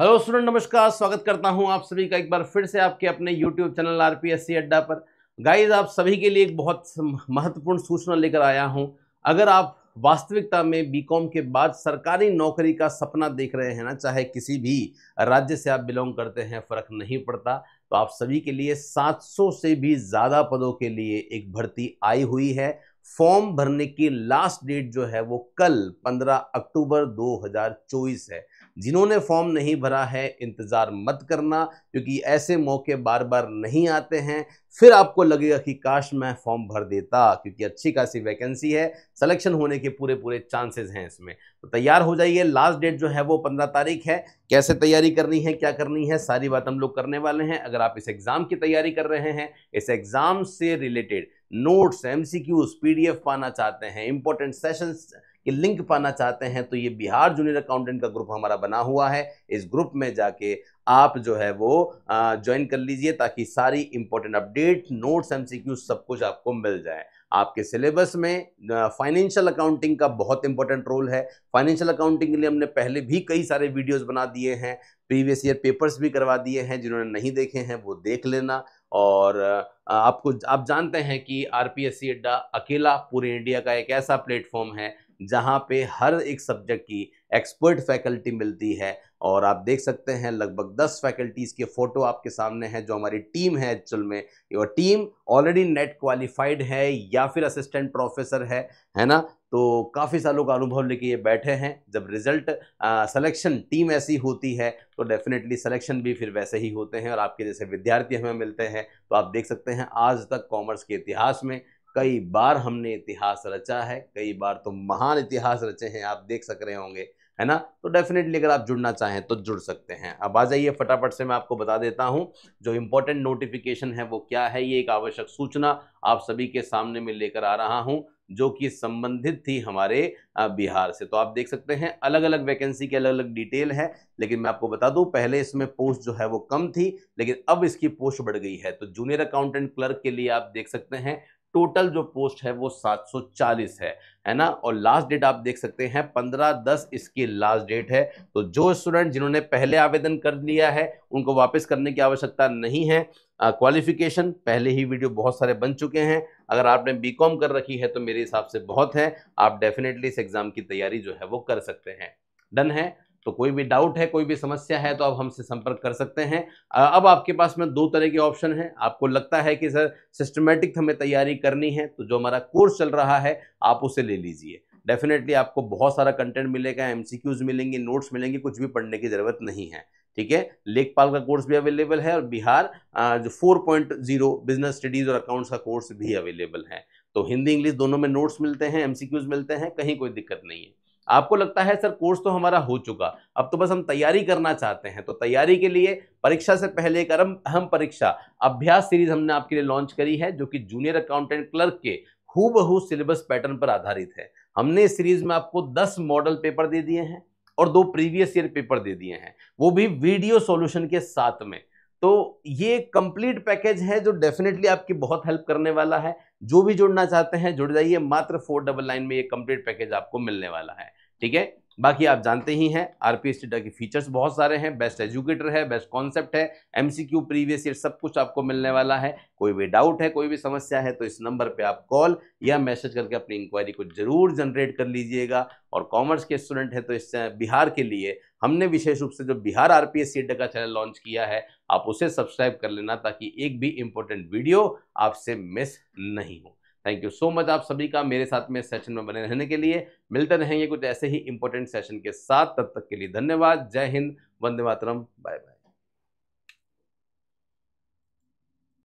hello student नमस्कार स्वागत करता हूं आप सभी का एक बार फिर से आपके अपने YouTube channel R P S C Adda पर गाइज आप सभी के लिए एक बहुत महत्वपूर्ण सूचना लेकर आया हूं अगर आप वास्तविकता में बीकॉम के बाद सरकारी नौकरी का सपना देख रहे हैं ना चाहे किसी भी राज्य से आप बिलोंग करते हैं फ़र्क नहीं पड़ता तो आप सभी के लिए सात से भी ज़्यादा पदों के लिए एक भर्ती आई हुई है फॉर्म भरने की लास्ट डेट जो है वो कल पंद्रह अक्टूबर दो है जिन्होंने फॉर्म नहीं भरा है इंतज़ार मत करना क्योंकि ऐसे मौके बार बार नहीं आते हैं फिर आपको लगेगा कि काश मैं फॉर्म भर देता क्योंकि अच्छी खासी वैकेंसी है सिलेक्शन होने के पूरे पूरे चांसेस हैं इसमें तो तैयार हो जाइए लास्ट डेट जो है वो पंद्रह तारीख है कैसे तैयारी करनी है क्या करनी है सारी बात हम लोग करने वाले हैं अगर आप इस एग्ज़ाम की तैयारी कर रहे हैं इस एग्ज़ाम से रिलेटेड नोट्स एमसीक्यूज पीडीएफ पाना चाहते हैं इंपॉर्टेंट सेशंस की लिंक पाना चाहते हैं तो ये बिहार जूनियर अकाउंटेंट का ग्रुप हमारा बना हुआ है इस ग्रुप में जाके आप जो है वो ज्वाइन कर लीजिए ताकि सारी इंपॉर्टेंट अपडेट नोट्स एम सब कुछ आपको मिल जाए आपके सिलेबस में फाइनेंशियल अकाउंटिंग का बहुत इंपॉर्टेंट रोल है फाइनेंशियल अकाउंटिंग के लिए हमने पहले भी कई सारे वीडियोस बना दिए हैं प्रीवियस ईयर पेपर्स भी करवा दिए हैं जिन्होंने नहीं देखे हैं वो देख लेना और आपको आप जानते हैं कि आर पी एस सी अड्डा अकेला पूरे इंडिया का एक ऐसा प्लेटफॉर्म है जहाँ पे हर एक सब्जेक्ट की एक्सपर्ट फैकल्टी मिलती है और आप देख सकते हैं लगभग 10 फैकल्टीज़ के फ़ोटो आपके सामने हैं जो हमारी टीम है एक्चुअल में your team already NET qualified है या फिर असिस्टेंट प्रोफेसर है है ना तो काफ़ी सालों का अनुभव लेके ये बैठे हैं जब रिजल्ट सिलेक्शन टीम ऐसी होती है तो डेफिनेटली सिलेक्शन भी फिर वैसे ही होते हैं और आपके जैसे विद्यार्थी हमें मिलते हैं तो आप देख सकते हैं आज तक कॉमर्स के इतिहास में कई बार हमने इतिहास रचा है कई बार तो महान इतिहास रचे हैं आप देख सक रहे होंगे है ना तो डेफिनेटली अगर आप जुड़ना चाहें तो जुड़ सकते हैं अब आ जाइए फटाफट से मैं आपको बता देता हूं जो इम्पोर्टेंट नोटिफिकेशन है वो क्या है ये एक आवश्यक सूचना आप सभी के सामने में लेकर आ रहा हूं जो कि संबंधित थी हमारे बिहार से तो आप देख सकते हैं अलग अलग वैकेंसी की अलग अलग डिटेल है लेकिन मैं आपको बता दूं पहले इसमें पोस्ट जो है वो कम थी लेकिन अब इसकी पोस्ट बढ़ गई है तो जूनियर अकाउंटेंट क्लर्क के लिए आप देख सकते हैं टोटल जो पोस्ट है वो 740 है है ना और लास्ट डेट आप देख सकते हैं 15 दस इसकी लास्ट डेट है तो जो स्टूडेंट जिन्होंने पहले आवेदन कर लिया है उनको वापस करने की आवश्यकता नहीं है क्वालिफिकेशन पहले ही वीडियो बहुत सारे बन चुके हैं अगर आपने बीकॉम कर रखी है तो मेरे हिसाब से बहुत है आप डेफिनेटली इस एग्ज़ाम की तैयारी जो है वो कर सकते हैं डन है तो कोई भी डाउट है कोई भी समस्या है तो आप हमसे संपर्क कर सकते हैं अब आपके पास में दो तरह के ऑप्शन हैं आपको लगता है कि सर सिस्टमेटिक हमें तैयारी करनी है तो जो हमारा कोर्स चल रहा है आप उसे ले लीजिए डेफिनेटली आपको बहुत सारा कंटेंट मिलेगा एम मिलेंगे नोट्स मिलेंगे कुछ भी पढ़ने की ज़रूरत नहीं है ठीक है लेखपाल का कोर्स भी अवेलेबल है और बिहार जो जीरो बिजनेस स्टडीज़ और अकाउंट्स का कोर्स भी अवेलेबल है तो हिंदी इंग्लिश दोनों में नोट्स मिलते हैं एमसीक्यूज मिलते हैं कहीं कोई दिक्कत नहीं है आपको लगता है सर कोर्स तो हमारा हो चुका अब तो बस हम तैयारी करना चाहते हैं तो तैयारी के लिए परीक्षा से पहले एक अहम परीक्षा अभ्यास सीरीज हमने आपके लिए लॉन्च करी है जो कि जूनियर अकाउंटेंट क्लर्क के हूबहू सिलेबस पैटर्न पर आधारित है हमने इस सीरीज में आपको दस मॉडल पेपर दे दिए हैं और दो प्रीवियस ईयर पेपर दे दिए हैं वो भी वीडियो सोल्यूशन के साथ में तो ये कंप्लीट पैकेज है जो डेफिनेटली आपकी बहुत हेल्प करने वाला है जो भी जुड़ना चाहते हैं जुड़ जाइए मात्र फोर डबल नाइन में ये कंप्लीट पैकेज आपको मिलने वाला है ठीक है बाकी आप जानते ही हैं आरपीएस टीटा के फीचर्स बहुत सारे हैं बेस्ट एजुकेटर है बेस्ट कॉन्सेप्ट है एमसीक्यू प्रीवियस ईयर सब कुछ आपको मिलने वाला है कोई भी डाउट है कोई भी समस्या है तो इस नंबर पे आप कॉल या मैसेज करके अपनी इंक्वायरी को जरूर जनरेट कर लीजिएगा और कॉमर्स के स्टूडेंट हैं तो इस बिहार के लिए हमने विशेष रूप से जो बिहार आर पी का चैनल लॉन्च किया है आप उसे सब्सक्राइब कर लेना ताकि एक भी इम्पोर्टेंट वीडियो आपसे मिस नहीं हो थैंक यू सो मच आप सभी का मेरे साथ में सेशन में बने रहने के लिए मिलते रहेंगे कुछ ऐसे ही इंपॉर्टेंट सेशन के साथ तब तक के लिए धन्यवाद जय हिंद वंदे मातरम बाय बाय